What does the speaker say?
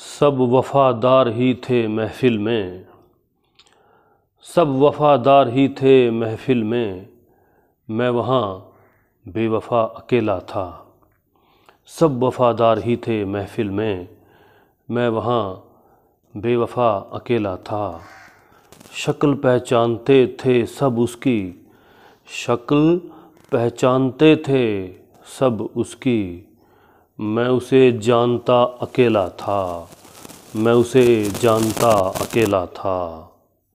सब वफादार ही थे महफिल में सब वफादार ही थे महफिल में मैं वहाँ बेवफा अकेला था सब वफादार ही थे महफिल में मैं वहाँ बेवफा अकेला था शक्ल पहचानते थे सब उसकी शक्ल पहचानते थे सब उसकी मैं उसे जानता अकेला था मैं उसे जानता अकेला था